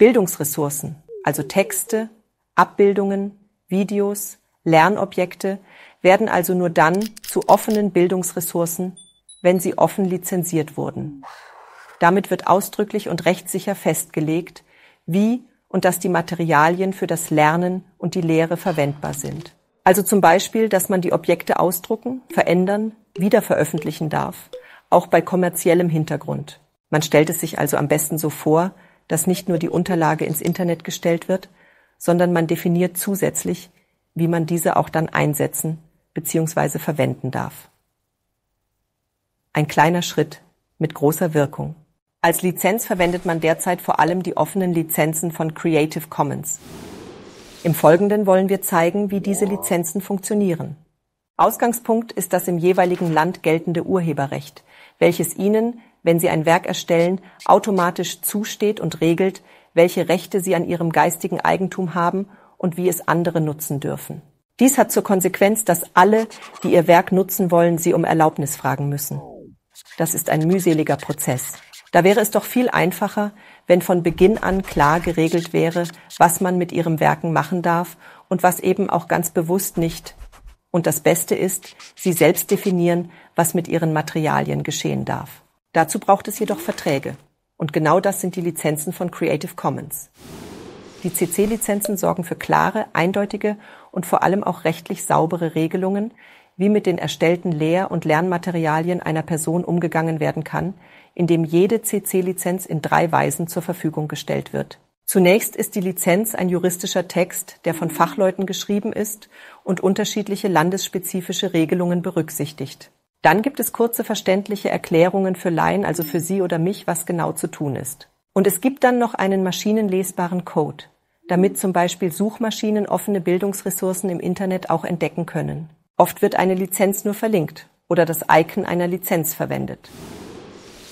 Bildungsressourcen, also Texte, Abbildungen, Videos, Lernobjekte werden also nur dann zu offenen Bildungsressourcen, wenn sie offen lizenziert wurden. Damit wird ausdrücklich und rechtssicher festgelegt, wie und dass die Materialien für das Lernen und die Lehre verwendbar sind. Also zum Beispiel, dass man die Objekte ausdrucken, verändern, wiederveröffentlichen darf, auch bei kommerziellem Hintergrund. Man stellt es sich also am besten so vor, dass nicht nur die Unterlage ins Internet gestellt wird, sondern man definiert zusätzlich, wie man diese auch dann einsetzen bzw. verwenden darf. Ein kleiner Schritt mit großer Wirkung. Als Lizenz verwendet man derzeit vor allem die offenen Lizenzen von Creative Commons. Im Folgenden wollen wir zeigen, wie diese Lizenzen funktionieren. Ausgangspunkt ist das im jeweiligen Land geltende Urheberrecht, welches Ihnen wenn sie ein Werk erstellen, automatisch zusteht und regelt, welche Rechte sie an ihrem geistigen Eigentum haben und wie es andere nutzen dürfen. Dies hat zur Konsequenz, dass alle, die ihr Werk nutzen wollen, sie um Erlaubnis fragen müssen. Das ist ein mühseliger Prozess. Da wäre es doch viel einfacher, wenn von Beginn an klar geregelt wäre, was man mit ihrem Werken machen darf und was eben auch ganz bewusst nicht. Und das Beste ist, sie selbst definieren, was mit ihren Materialien geschehen darf. Dazu braucht es jedoch Verträge. Und genau das sind die Lizenzen von Creative Commons. Die CC-Lizenzen sorgen für klare, eindeutige und vor allem auch rechtlich saubere Regelungen, wie mit den erstellten Lehr- und Lernmaterialien einer Person umgegangen werden kann, indem jede CC-Lizenz in drei Weisen zur Verfügung gestellt wird. Zunächst ist die Lizenz ein juristischer Text, der von Fachleuten geschrieben ist und unterschiedliche landesspezifische Regelungen berücksichtigt. Dann gibt es kurze verständliche Erklärungen für Laien, also für Sie oder mich, was genau zu tun ist. Und es gibt dann noch einen maschinenlesbaren Code, damit zum Beispiel Suchmaschinen offene Bildungsressourcen im Internet auch entdecken können. Oft wird eine Lizenz nur verlinkt oder das Icon einer Lizenz verwendet.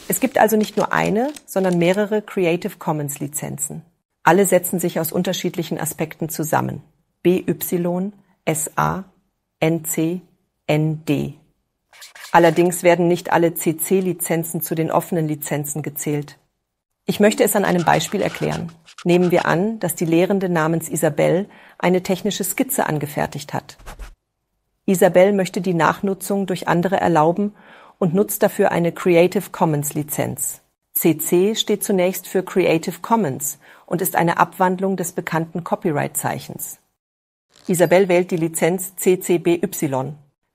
Es gibt also nicht nur eine, sondern mehrere Creative Commons Lizenzen. Alle setzen sich aus unterschiedlichen Aspekten zusammen. BY, SA, NC, ND. Allerdings werden nicht alle CC-Lizenzen zu den offenen Lizenzen gezählt. Ich möchte es an einem Beispiel erklären. Nehmen wir an, dass die Lehrende namens Isabel eine technische Skizze angefertigt hat. Isabel möchte die Nachnutzung durch andere erlauben und nutzt dafür eine Creative Commons Lizenz. CC steht zunächst für Creative Commons und ist eine Abwandlung des bekannten Copyright-Zeichens. Isabel wählt die Lizenz CCBY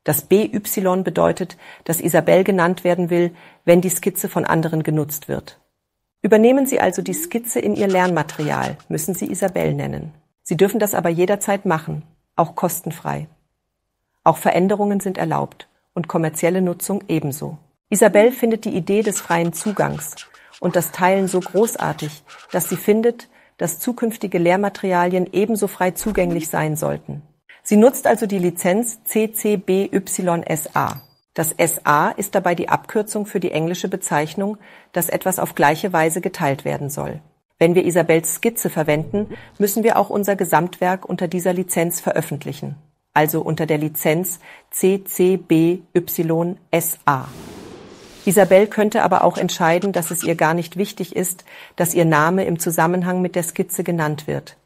das BY bedeutet, dass Isabel genannt werden will, wenn die Skizze von anderen genutzt wird. Übernehmen Sie also die Skizze in Ihr Lernmaterial, müssen Sie Isabel nennen. Sie dürfen das aber jederzeit machen, auch kostenfrei. Auch Veränderungen sind erlaubt und kommerzielle Nutzung ebenso. Isabel findet die Idee des freien Zugangs und das Teilen so großartig, dass sie findet, dass zukünftige Lehrmaterialien ebenso frei zugänglich sein sollten. Sie nutzt also die Lizenz CCBYSA. Das SA ist dabei die Abkürzung für die englische Bezeichnung, dass etwas auf gleiche Weise geteilt werden soll. Wenn wir Isabels Skizze verwenden, müssen wir auch unser Gesamtwerk unter dieser Lizenz veröffentlichen, also unter der Lizenz CCBYSA. Isabel könnte aber auch entscheiden, dass es ihr gar nicht wichtig ist, dass ihr Name im Zusammenhang mit der Skizze genannt wird.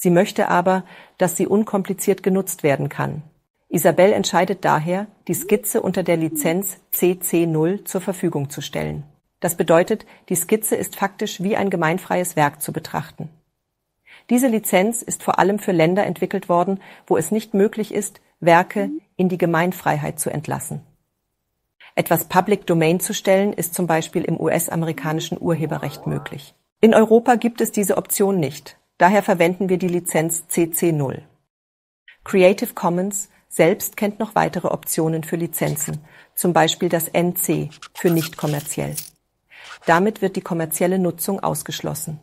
Sie möchte aber, dass sie unkompliziert genutzt werden kann. Isabel entscheidet daher, die Skizze unter der Lizenz CC0 zur Verfügung zu stellen. Das bedeutet, die Skizze ist faktisch wie ein gemeinfreies Werk zu betrachten. Diese Lizenz ist vor allem für Länder entwickelt worden, wo es nicht möglich ist, Werke in die Gemeinfreiheit zu entlassen. Etwas Public Domain zu stellen, ist zum Beispiel im US-amerikanischen Urheberrecht möglich. In Europa gibt es diese Option nicht. Daher verwenden wir die Lizenz CC0. Creative Commons selbst kennt noch weitere Optionen für Lizenzen, zum Beispiel das NC für nicht kommerziell. Damit wird die kommerzielle Nutzung ausgeschlossen.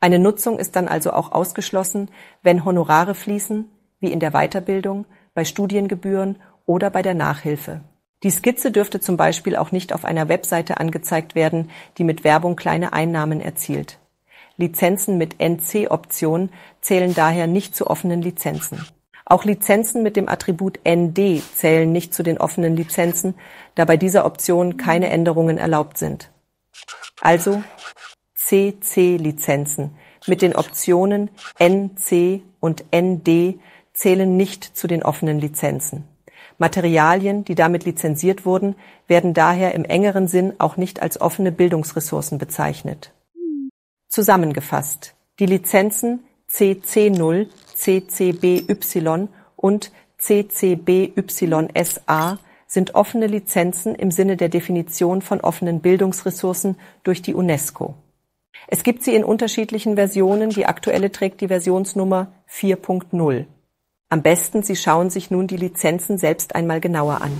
Eine Nutzung ist dann also auch ausgeschlossen, wenn Honorare fließen, wie in der Weiterbildung, bei Studiengebühren oder bei der Nachhilfe. Die Skizze dürfte zum Beispiel auch nicht auf einer Webseite angezeigt werden, die mit Werbung kleine Einnahmen erzielt. Lizenzen mit NC-Option zählen daher nicht zu offenen Lizenzen. Auch Lizenzen mit dem Attribut ND zählen nicht zu den offenen Lizenzen, da bei dieser Option keine Änderungen erlaubt sind. Also CC-Lizenzen mit den Optionen NC und ND zählen nicht zu den offenen Lizenzen. Materialien, die damit lizenziert wurden, werden daher im engeren Sinn auch nicht als offene Bildungsressourcen bezeichnet. Zusammengefasst: Die Lizenzen CC0, CCBY und CCBYSA sind offene Lizenzen im Sinne der Definition von offenen Bildungsressourcen durch die UNESCO. Es gibt sie in unterschiedlichen Versionen, die aktuelle trägt die Versionsnummer 4.0. Am besten, Sie schauen sich nun die Lizenzen selbst einmal genauer an.